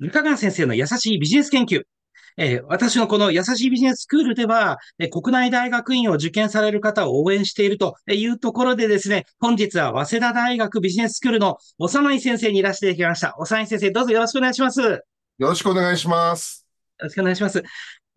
ルカガン先生の優しいビジネス研究。えー、私のこの優しいビジネススクールでは、えー、国内大学院を受験される方を応援しているというところでですね、本日は早稲田大学ビジネススクールの幼い先生にいらしてきました。幼い先生、どうぞよろしくお願いします。よろしくお願いします。よろしくお願いします。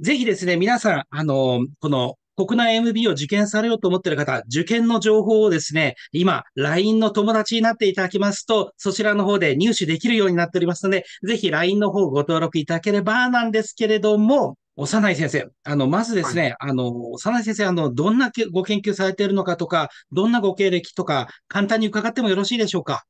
ぜひですね、皆さん、あの、この国内 MB を受験されようと思っている方、受験の情報をですね、今、LINE の友達になっていただきますと、そちらの方で入手できるようになっておりますので、ぜひ LINE の方ご登録いただければなんですけれども、幼い先生、あの、まずですね、はい、あの、幼い先生、あの、どんなご研究されているのかとか、どんなご経歴とか、簡単に伺ってもよろしいでしょうか。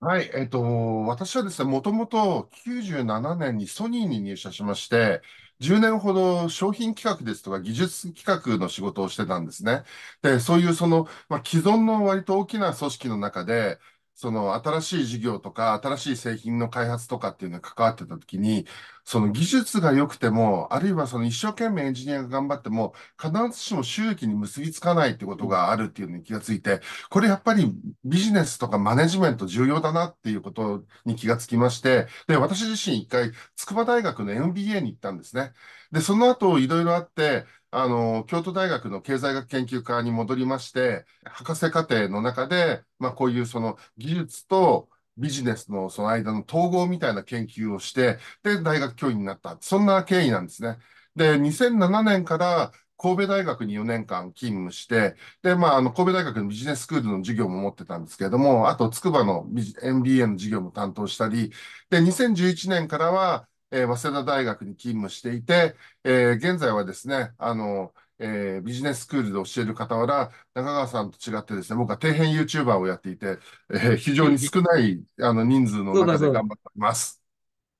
はい、えっと、私はですね、もともと97年にソニーに入社しまして、10年ほど商品企画ですとか技術企画の仕事をしてたんですね。で、そういうその、まあ、既存の割と大きな組織の中で、その新しい事業とか新しい製品の開発とかっていうのに関わってた時に、その技術が良くても、あるいはその一生懸命エンジニアが頑張っても、必ずしも収益に結びつかないってことがあるっていうのに気がついて、これやっぱりビジネスとかマネジメント重要だなっていうことに気がつきまして、で、私自身一回、筑波大学の MBA に行ったんですね。で、その後いろいろあって、あの、京都大学の経済学研究科に戻りまして、博士課程の中で、まあこういうその技術とビジネスのその間の統合みたいな研究をして、で、大学教員になった。そんな経緯なんですね。で、2007年から神戸大学に4年間勤務して、で、まあ、あの、神戸大学のビジネススクールの授業も持ってたんですけれども、あと、筑波の MBA の授業も担当したり、で、2011年からは、えー、早稲田大学に勤務していて、えー、現在はですね、あの、えー、ビジネススクールで教える傍ら、中川さんと違ってですね、僕は底辺 YouTuber をやっていて、えー、非常に少ないあの人数の中で頑張っております。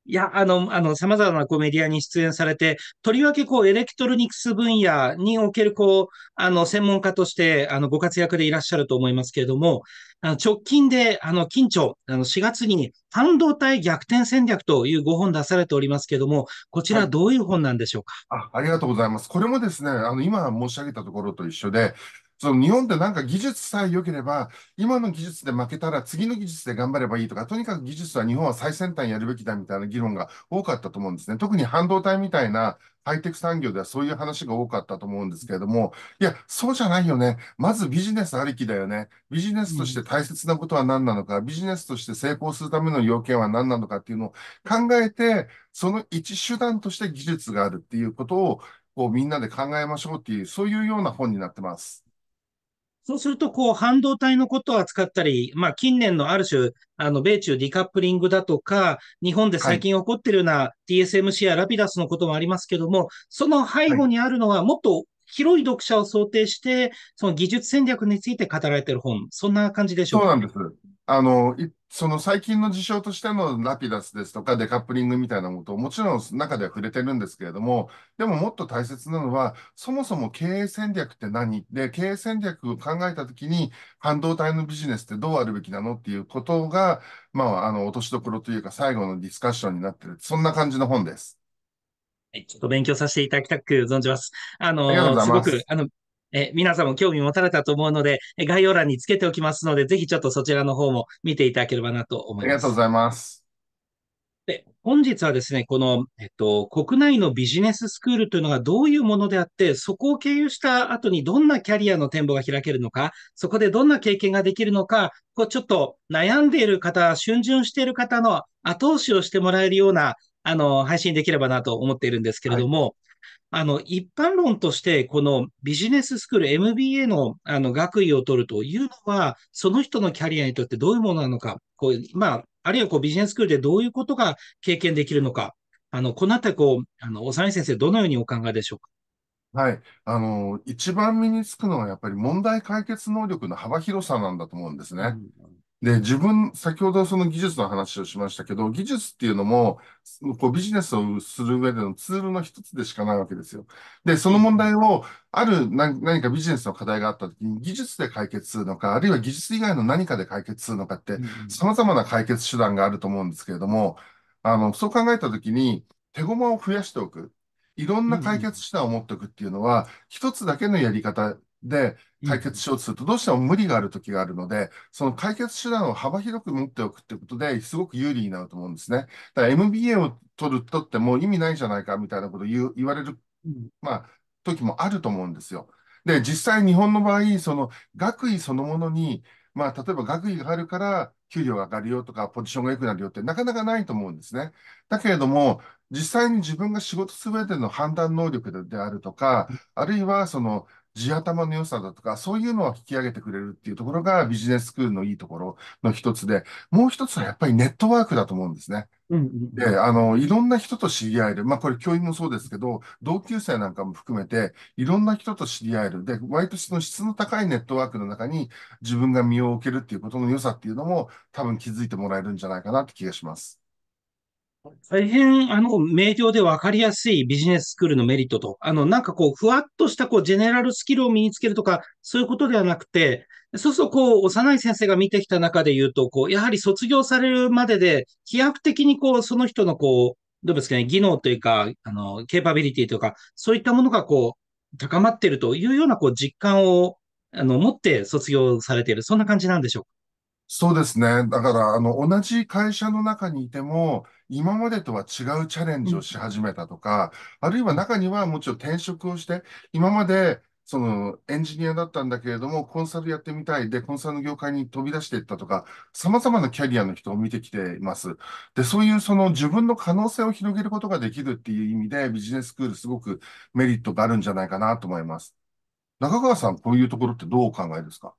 いや、あの、あの、様々なこうメディアに出演されて、とりわけこうエレクトロニクス分野におけるこう、あの、専門家として、あの、ご活躍でいらっしゃると思いますけれども、あの、直近で、あの、近庁、あの、4月に半導体逆転戦略というご本出されておりますけれども、こちらどういう本なんでしょうか、あありがとうございます。これもですね、あの、今申し上げたところと一緒で、その日本ってなんか技術さえ良ければ、今の技術で負けたら次の技術で頑張ればいいとか、とにかく技術は日本は最先端やるべきだみたいな議論が多かったと思うんですね。特に半導体みたいなハイテク産業ではそういう話が多かったと思うんですけれども、いや、そうじゃないよね。まずビジネスありきだよね。ビジネスとして大切なことは何なのか、ビジネスとして成功するための要件は何なのかっていうのを考えて、その一手段として技術があるっていうことを、こうみんなで考えましょうっていう、そういうような本になってます。そうすると、こう、半導体のことを扱ったり、まあ、近年のある種、あの、米中ディカップリングだとか、日本で最近起こってるような TSMC やラピダスのこともありますけども、その背後にあるのは、もっと広い読者を想定して、その技術戦略について語られてる本、そんな感じでしょうかそうなんです。あの、一その最近の事象としてのラピダスですとかデカップリングみたいなことをもちろん中では触れてるんですけれども、でももっと大切なのは、そもそも経営戦略って何で、経営戦略を考えた時に、半導体のビジネスってどうあるべきなのっていうことが、まあ、あの、落としどころというか最後のディスカッションになってる、そんな感じの本です。はい、ちょっと勉強させていただきたく存じます。あの、あすすごく、あの、え皆さんも興味持たれたと思うので、概要欄につけておきますので、ぜひちょっとそちらの方も見ていただければなと思います。ありがとうございます。で、本日はですね、この、えっと、国内のビジネススクールというのがどういうものであって、そこを経由した後にどんなキャリアの展望が開けるのか、そこでどんな経験ができるのか、こうちょっと悩んでいる方、逡巡している方の後押しをしてもらえるような、あの、配信できればなと思っているんですけれども、はいあの、一般論として、このビジネススクール MBA のあの学位を取るというのは、その人のキャリアにとってどういうものなのか、こうまあ、あるいはこうビジネススクールでどういうことが経験できるのか、あの、このあたり、こう、あの、おい先生、どのようにお考えでしょうか。はい。あの、一番身につくのはやっぱり問題解決能力の幅広さなんだと思うんですね。うんで、自分、先ほどその技術の話をしましたけど、技術っていうのも、こうビジネスをする上でのツールの一つでしかないわけですよ。で、その問題を、ある何何かビジネスの課題があった時に、技術で解決するのか、あるいは技術以外の何かで解決するのかって、様々な解決手段があると思うんですけれども、あの、そう考えた時に、手駒を増やしておく。いろんな解決手段を持っておくっていうのは、一つだけのやり方で解決しようとすると、どうしても無理がある時があるので、その解決手段を幅広く持っておくってことで、すごく有利になると思うんですね。だから MBA を取る、とっても意味ないじゃないかみたいなこと言言われる、まあ、時もあると思うんですよ。で、実際日本の場合、その学位そのものに、まあ、例えば学位があるから給料が上がるよとか、ポジションが良くなるよってなかなかないと思うんですね。だけれども、実際に自分が仕事すべての判断能力であるとか、あるいはその地頭の良さだとか、そういうのを引き上げてくれるっていうところがビジネススクールのいいところの一つで、もう一つはやっぱりネットワークだと思うんですね。で、あの、いろんな人と知り合える。まあ、これ教員もそうですけど、同級生なんかも含めて、いろんな人と知り合える。で、割とその質の高いネットワークの中に自分が身を置けるっていうことの良さっていうのも多分気づいてもらえるんじゃないかなって気がします。大変、あの、明瞭で分かりやすいビジネススクールのメリットと、あの、なんかこう、ふわっとした、こう、ジェネラルスキルを身につけるとか、そういうことではなくて、そうすると、こう、幼い先生が見てきた中で言うと、こう、やはり卒業されるまでで、飛躍的にこう、その人のこう、どうですかね、技能というか、あの、ケーパビリティというか、そういったものがこう、高まっているというような、こう、実感を、あの、持って卒業されている、そんな感じなんでしょうか。そうですね。だから、あの、同じ会社の中にいても、今までとは違うチャレンジをし始めたとか、あるいは中にはもちろん転職をして、今までそのエンジニアだったんだけれども、コンサルやってみたいで、コンサルの業界に飛び出していったとか、様々なキャリアの人を見てきています。で、そういうその自分の可能性を広げることができるっていう意味で、ビジネススクールすごくメリットがあるんじゃないかなと思います。中川さん、こういうところってどうお考えですか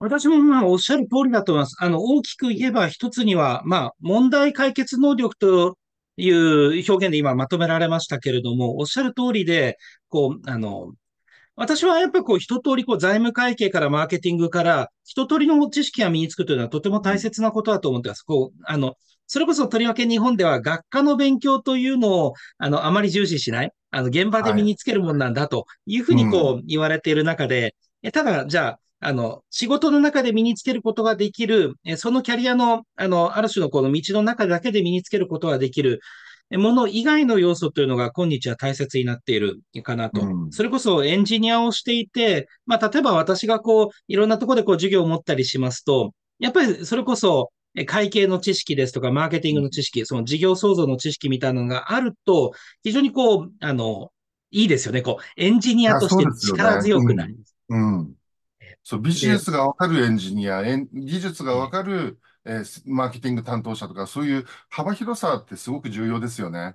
私もまあおっしゃる通りだと思います。あの、大きく言えば一つには、まあ、問題解決能力という表現で今まとめられましたけれども、おっしゃる通りで、こう、あの、私はやっぱりこう一通りこう財務会計からマーケティングから一通りの知識が身につくというのはとても大切なことだと思ってます。こう、あの、それこそとりわけ日本では学科の勉強というのをあの、あまり重視しない、あの、現場で身につけるもんなんだというふうにこう言われている中で、はい、ただ、じゃあ、あの、仕事の中で身につけることができる、そのキャリアの、あの、ある種のこの道の中だけで身につけることができる、もの以外の要素というのが今日は大切になっているかなと。うん、それこそエンジニアをしていて、まあ、例えば私がこう、いろんなところでこう授業を持ったりしますと、やっぱりそれこそ会計の知識ですとか、マーケティングの知識、その事業創造の知識みたいなのがあると、非常にこう、あの、いいですよね。こう、エンジニアとして力強くなります。ねうん、うんそう、ビジネスがわかるエンジニア、え技術がわかる、えーマーケティング担当者とか、そういう幅広さってすごく重要ですよね。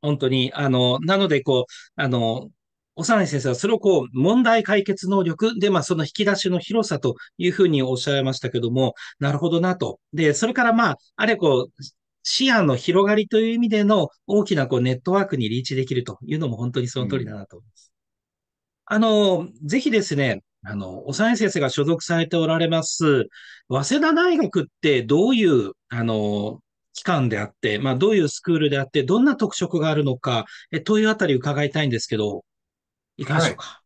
本当に、あの、なので、こう、あの、幼い先生はそれをこう、問題解決能力で、まあ、その引き出しの広さというふうにおっしゃいましたけども、なるほどなと。で、それからまあ、あれこう、視野の広がりという意味での大きなこうネットワークにリーチできるというのも本当にその通りだなと思います。あの、ぜひですね、あの、おさえ先生が所属されておられます、早稲田大学ってどういう、あの、機関であって、まあ、どういうスクールであって、どんな特色があるのか、え、というあたり伺いたいんですけど、いかがでしょうか。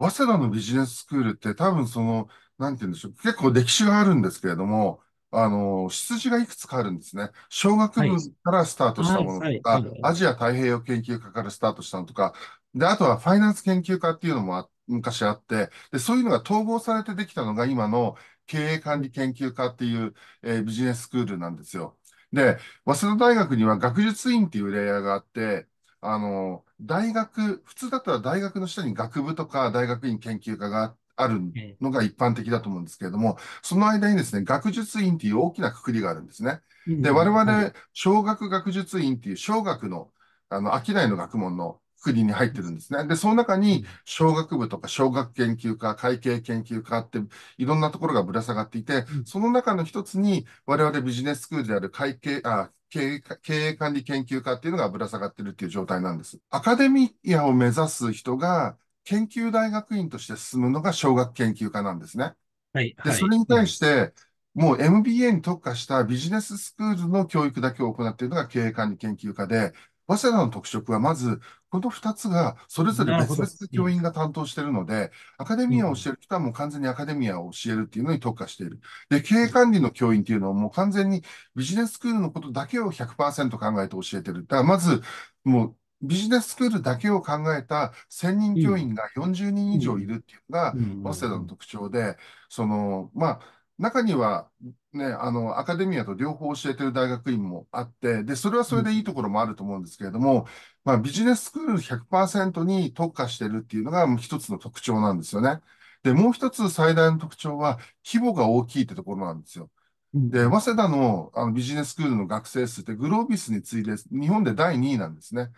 はい、早稲田のビジネススクールって多分その、なんて言うんでしょう、結構歴史があるんですけれども、あの、出自がいくつかあるんですね。小学部からスタートしたものとか、アジア太平洋研究科からスタートしたのとか、で、あとはファイナンス研究科っていうのもあっ昔あって、で、そういうのが統合されてできたのが今の経営管理研究科っていう、えービジネススクールなんですよ。で、早稲田大学には学術院っていうレイヤーがあって、あの、大学、普通だったら大学の下に学部とか大学院研究科があるのが一般的だと思うんですけれども、その間にですね、学術院っていう大きな括りがあるんですね。で、我々、小学学術院っていう小学の、あの、商いの学問の国に入ってるんですね。で、その中に、小学部とか小学研究科、会計研究科って、いろんなところがぶら下がっていて、その中の一つに、我々ビジネススクールである会計、あ、経営管理研究科っていうのがぶら下がってるっていう状態なんです。アカデミアを目指す人が、研究大学院として進むのが小学研究科なんですね。はい。で、それに対して、もう MBA に特化したビジネススクールの教育だけを行っているのが経営管理研究科で、早稲田の特色は、まず、この2つがそれぞれな別々教員が担当しているので、アカデミアを教える人はもう完全にアカデミアを教えるっていうのに特化している。で、経営管理の教員っていうのはもう完全にビジネススクールのことだけを100%考えて教えてる。だからまず、もうビジネススクールだけを考えた専任教員が40人以上いるっていうのが、早稲田の特徴で、その、まあ、中には、ね、あの、アカデミアと両方教えてる大学院もあって、で、それはそれでいいところもあると思うんですけれども、うん、まあ、ビジネススクール100%に特化してるっていうのが一つの特徴なんですよね。で、もう一つ最大の特徴は、規模が大きいってところなんですよ。うん、で、早稲田のあのビジネススクールの学生数ってグロービスに次いで日本で第2位なんですね。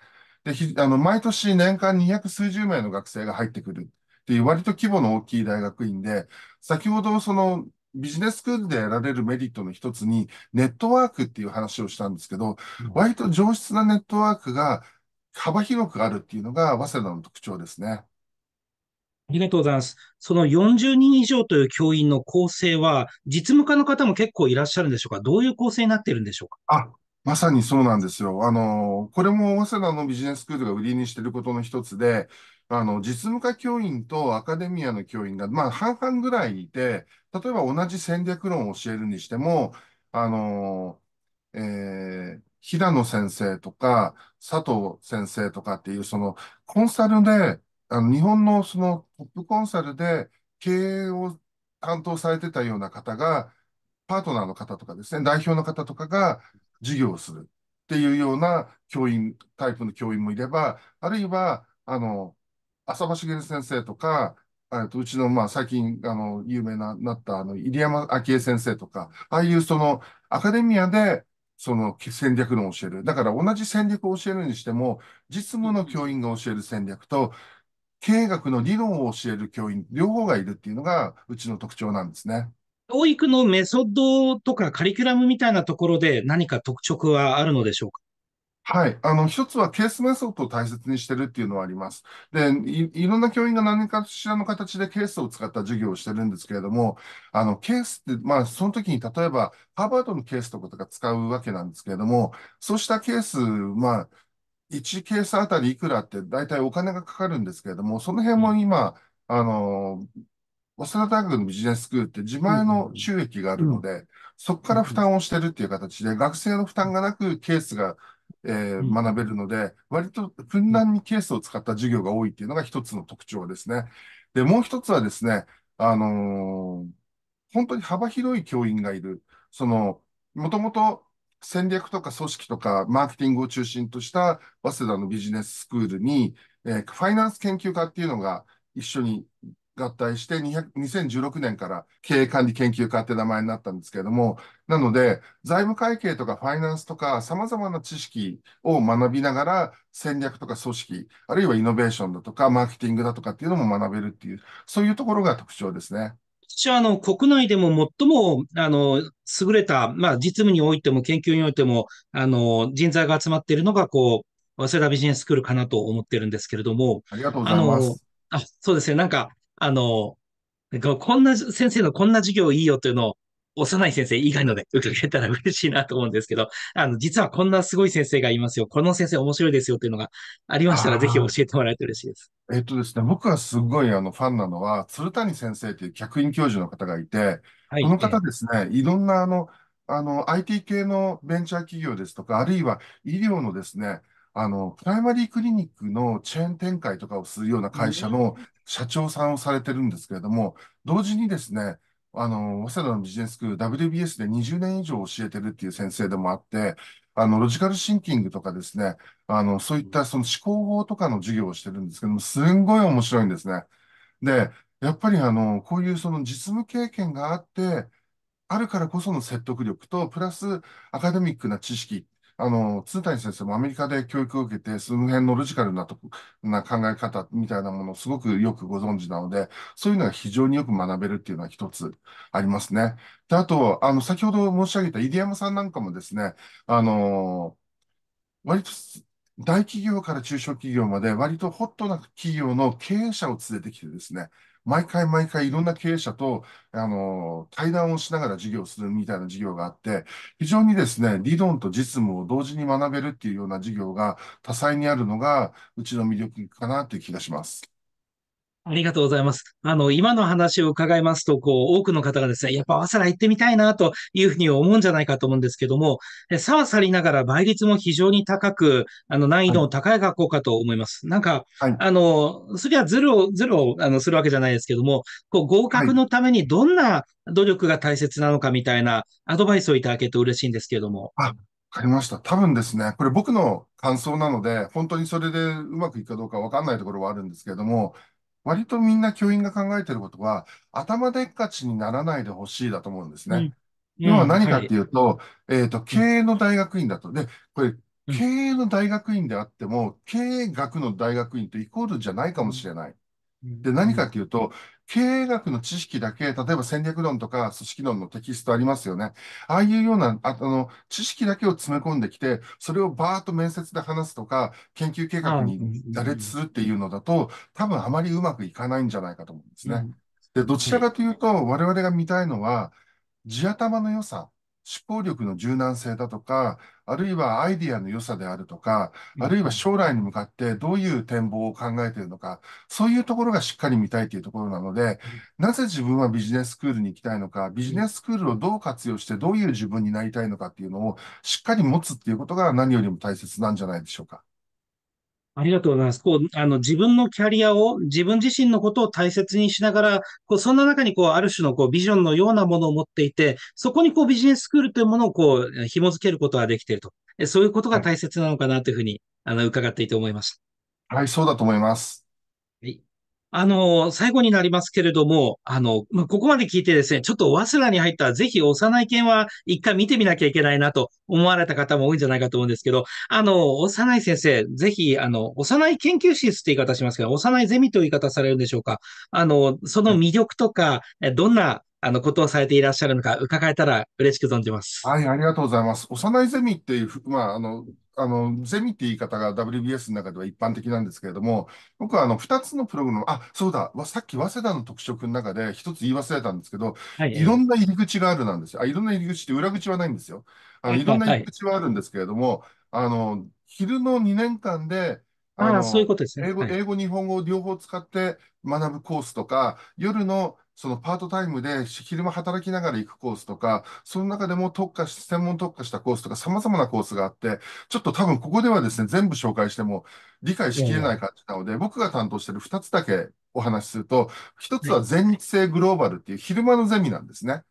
で、あの、毎年年間200数十名の学生が入ってくるっていう割と規模の大きい大学院で、先ほどそのビジネススクールで得られるメリットの一つに、ネットワークっていう話をしたんですけど、割と上質なネットワークが幅広くあるっていうのが、早稲田の特徴ですね。ありがとうございます。その40人以上という教員の構成は、実務家の方も結構いらっしゃるんでしょうかどういう構成になってるんでしょうかあ、まさにそうなんですよ。あの、これも早稲田のビジネススクールが売りにしてることの一つで、あの、実務家教員とアカデミアの教員が、まあ、半々ぐらいいて、例えば同じ戦略論を教えるにしても、あの、えー、平野先生とか佐藤先生とかっていう、そのコンサルで、あの日本のそのトップコンサルで経営を担当されてたような方が、パートナーの方とかですね、代表の方とかが授業をするっていうような教員、タイプの教員もいれば、あるいは、あの、浅場茂先生とか、とうちの、まあ、最近、あの、有名な、なった、あの、入山昭恵先生とか、ああいう、その、アカデミアで、その、戦略論を教える。だから、同じ戦略を教えるにしても、実務の教員が教える戦略と、経営学の理論を教える教員、両方がいるっていうのが、うちの特徴なんですね。教育のメソッドとかカリキュラムみたいなところで何か特色はあるのでしょうかはい。あの、一つはケースメソッドを大切にしてるっていうのはあります。で、い、いろんな教員が何かしらの形でケースを使った授業をしてるんですけれども、あの、ケースって、まあ、その時に例えば、ハーバードのケースとかが使うわけなんですけれども、そうしたケース、まあ、1ケースあたりいくらって大体お金がかかるんですけれども、その辺も今、あの、早稲田大学のビジネススクールって自前の収益があるので、そこから負担をしてるっていう形で、学生の負担がなくケースがえー、学べるので、割とふんだんにケースを使った授業が多いっていうのが一つの特徴ですね。で、もう一つはですね、あのー、本当に幅広い教員がいる。その、もともと戦略とか組織とかマーケティングを中心とした早稲田のビジネススクールに、えー、ファイナンス研究科っていうのが一緒に合体して2 0 1 6年から経営管理研究家って名前になったんですけれども、なので、財務会計とかファイナンスとか様々な知識を学びながら戦略とか組織、あるいはイノベーションだとかマーケティングだとかっていうのも学べるっていう、そういうところが特徴ですね。私はあの国内でも最もあの優れた、まあ、実務においても研究においてもあの人材が集まっているのがこう早稲田ビジネススクールかなと思ってるんですけれども。ありがとうございます。あそうですね。なんか、あの、こんな先生のこんな授業いいよというのを、幼い先生以外ので受けたら嬉しいなと思うんですけど、あの、実はこんなすごい先生がいますよ。この先生面白いですよというのがありましたら、ぜひ教えてもらえると嬉しいです。えっとですね、僕はすごいあのファンなのは、鶴谷先生という客員教授の方がいて、はい、この方ですね、いろんなあの、あの、IT 系のベンチャー企業ですとか、あるいは医療のですね、あの、プライマリークリニックのチェーン展開とかをするような会社の社長さんをされてるんですけれども、同時にですね、あの、早稲田のビジネススクール WBS で20年以上教えてるっていう先生でもあって、あの、ロジカルシンキングとかですね、あの、そういったその思考法とかの授業をしてるんですけども、すんごい面白いんですね。で、やっぱりあの、こういうその実務経験があって、あるからこその説得力と、プラスアカデミックな知識あの、鶴谷先生もアメリカで教育を受けて、その辺のロジカルなとこ、な考え方みたいなものをすごくよくご存知なので、そういうのが非常によく学べるっていうのは一つありますね。で、あと、あの、先ほど申し上げた入山さんなんかもですね、あの、割と、大企業から中小企業まで割とホットな企業の経営者を連れてきてですね、毎回毎回いろんな経営者と、あの、対談をしながら授業するみたいな授業があって、非常にですね、理論と実務を同時に学べるっていうような授業が多彩にあるのが、うちの魅力かなという気がします。ありがとうございます。あの、今の話を伺いますと、こう、多くの方がですね、やっぱ早稲田行ってみたいなというふうに思うんじゃないかと思うんですけども、さは去りながら倍率も非常に高く、あの、難易度の高い学校かと思います。はい、なんか、はい、あの、そりゃズルを、ズルをあのするわけじゃないですけども、こう、合格のためにどんな努力が大切なのかみたいなアドバイスをいただけると嬉しいんですけども。はいわかりました。多分ですね、これ僕の感想なので、本当にそれでうまくいくかどうかわかんないところはあるんですけれども、割とみんな教員が考えてることは、頭でっかちにならないでほしいだと思うんですね。要は何かっていうと、えっと、経営の大学院だと。で、これ、経営の大学院であっても、経営学の大学院とイコールじゃないかもしれない。で、何かっていうと、経営学の知識だけ、例えば戦略論とか組織論のテキストありますよね。ああいうような、あ、あの、知識だけを詰め込んできて、それをバーッと面接で話すとか、研究計画に羅列するっていうのだと、多分あまりうまくいかないんじゃないかと思うんですね。で、どちらかというと、我々が見たいのは、地頭の良さ、思考力の柔軟性だとか、あるいはアイディアの良さであるとか、あるいは将来に向かってどういう展望を考えているのか、そういうところがしっかり見たいというところなので、なぜ自分はビジネススクールに行きたいのか、ビジネススクールをどう活用してどういう自分になりたいのかっていうのをしっかり持つっていうことが何よりも大切なんじゃないでしょうか。ありがとうございます。こう、あの、自分のキャリアを、自分自身のことを大切にしながら、こう、そんな中に、こう、ある種の、こう、ビジョンのようなものを持っていて、そこに、こう、ビジネススクールというものを、こう、紐づけることができていると。そういうことが大切なのかなというふうに、はい、あの、伺っていて思いました。はい、そうだと思います。あの、最後になりますけれども、あの、まあ、ここまで聞いてですね、ちょっと早稲田に入ったら、ぜひ幼い犬は一回見てみなきゃいけないなと思われた方も多いんじゃないかと思うんですけど、あの、幼い先生、ぜひ、あの、幼い研究室って言い方しますけど、幼いゼミという言い方されるんでしょうか。あの、その魅力とか、どんな、あの、ことをされていらっしゃるのか伺えたら嬉しく存じます。はい、ありがとうございます。幼いゼミっていう、まあ、あの、あの、ゼミって言い方が WBS の中では一般的なんですけれども、僕はあの、二つのプログラム、あ、そうだ、さっき早稲田の特色の中で一つ言い忘れたんですけど、はい、いろんな入り口があるなんですよ。あ、いろんな入り口って裏口はないんですよ。あの、いろんな入り口はあるんですけれども、はいあの、昼の2年間で、あの、あそういうことですね。英語、はい、英語、日本語を両方使って学ぶコースとか、夜のそのパートタイムで昼間働きながら行くコースとか、その中でも特化し、専門特化したコースとか、様々なコースがあって、ちょっと多分ここではですね、全部紹介しても理解しきれない感じなので、僕が担当してる2つだけお話しすると、1つは全日制グローバルっていう昼間のゼミなんですね。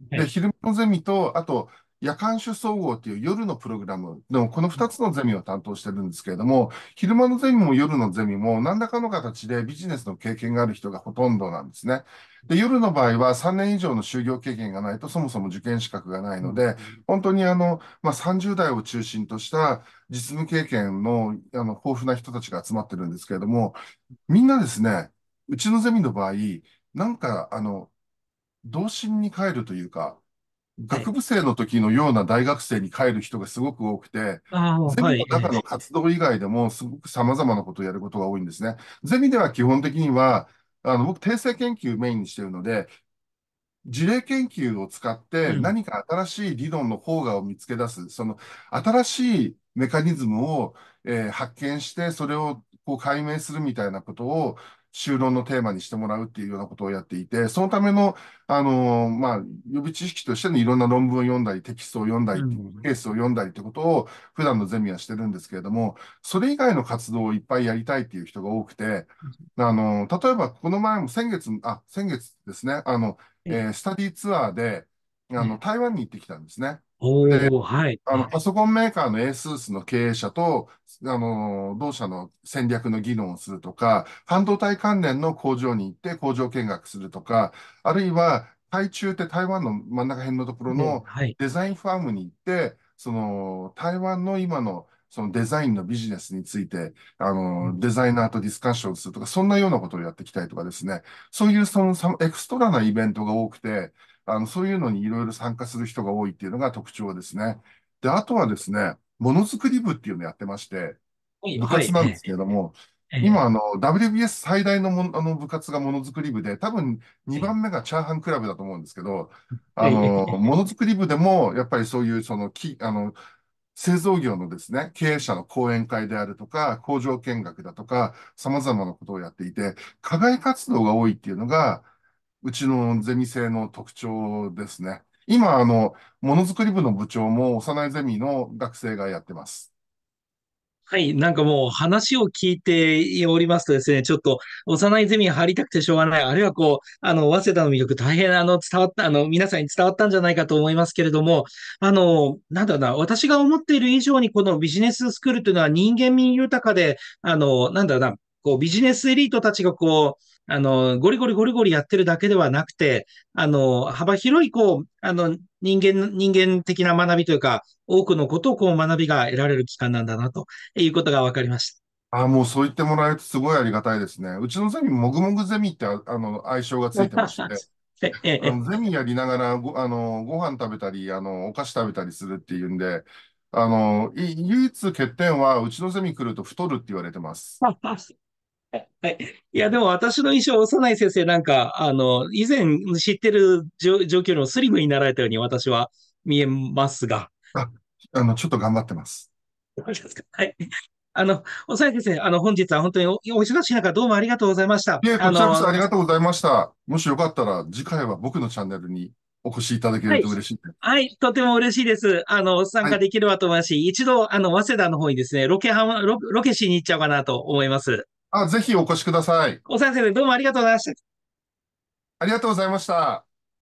で、昼間のゼミと、あと、夜間種総合っていう夜のプログラムのこの2つのゼミを担当してるんですけれども、昼間のゼミも夜のゼミも何らかの形でビジネスの経験がある人がほとんどなんですね。で、夜の場合は3年以上の就業経験がないとそもそも受験資格がないので、本当にあの、まあ、30代を中心とした実務経験のあの豊富な人たちが集まってるんですけれども、みんなですね、うちのゼミの場合、なんかあの、童心に帰るというか、学部生の時のような大学生に帰る人がすごく多くて、ゼミの中の活動以外でもすごく様々なことをやることが多いんですね。ゼミでは基本的には、あの僕、訂正研究メインにしているので、事例研究を使って何か新しい理論の方がを見つけ出す、うん、その新しいメカニズムを、えー、発見して、それをこう解明するみたいなことを就労のテーマにしてもらうっていうようなことをやっていて、そのための、あのー、まあ、予備知識としてのいろんな論文を読んだり、テキストを読んだり、ケースを読んだりってことを普段のゼミはしてるんですけれども、それ以外の活動をいっぱいやりたいっていう人が多くて、あのー、例えばこの前も先月、あ、先月ですね、あの、えー、スタディツアーで、あの、台湾に行ってきたんですね。おはい、あの、はパソコンメーカーの ASUS の経営者と、あの、同社の戦略の議論をするとか、半導体関連の工場に行って工場見学するとか、あるいは、台中って台湾の真ん中辺のところのはい。デザインファームに行って、その、台湾の今の、そのデザインのビジネスについて、あの、デザイナーとディスカッションするとか、そんなようなことをやっていきたいとかですね、そういうその、エクストラなイベントが多くて、あの、そういうのにいろいろ参加する人が多いっていうのが特徴ですね。で、あとはですね、ものづくり部っていうのやってまして、部活なんですけれども、はい、今、あの、WBS 最大のもあの部活がものづくり部で、多分2番目がチャーハンクラブだと思うんですけど、あの、ものづくり部でも、やっぱりそういう、その、き、あの、製造業のですね、経営者の講演会であるとか、工場見学だとか、様々なことをやっていて、課外活動が多いっていうのが、うちのゼミ生の特徴ですね。今、あの、ものづくり部の部長も幼いゼミの学生がやってます。はい、なんかもう話を聞いておりますとですね、ちょっと幼いゼミ入りたくてしょうがない、あるいはこう、あの、早稲田の魅力大変あの、伝わった、あの、皆さんに伝わったんじゃないかと思いますけれども、あの、なんだろうな、私が思っている以上にこのビジネススクールというのは人間味豊かで、あの、なんだろうな、こう、ビジネスエリートたちがこう、あの、ゴリゴリゴリゴリやってるだけではなくて、あの、幅広い、こう、あの、人間、人間的な学びというか、多くのことをこう学びが得られる期間なんだな、ということが分かりました。あもうそう言ってもらえるとすごいありがたいですね。うちのゼミ、もぐもぐゼミってあの愛称がついてまして、ええ、あのゼミやりながらごあのご飯食べたりあの、お菓子食べたりするっていうんで、あの唯一欠点は、うちのゼミ来ると太るって言われてます。はい。いや、でも私の印象、幼い先生、なんか、あの、以前知ってる状況のスリムになられたように私は見えますが。あ、あの、ちょっと頑張ってます。はい。あの、抑い先生、あの、本日は本当にお忙しい中、どうもありがとうございました。いえ、こちらこそありがとうございました。もしよかったら、次回は僕のチャンネルにお越しいただけると嬉しい、ねはい、はい、とても嬉しいです。あの、参加できればと思いますし、一度、あの、早稲田の方にですね、ロケハンロ、ロケしに行っちゃおうかなと思います。あ、ぜひお越しください。お先生、どうもありがとうございました。ありがとうございました。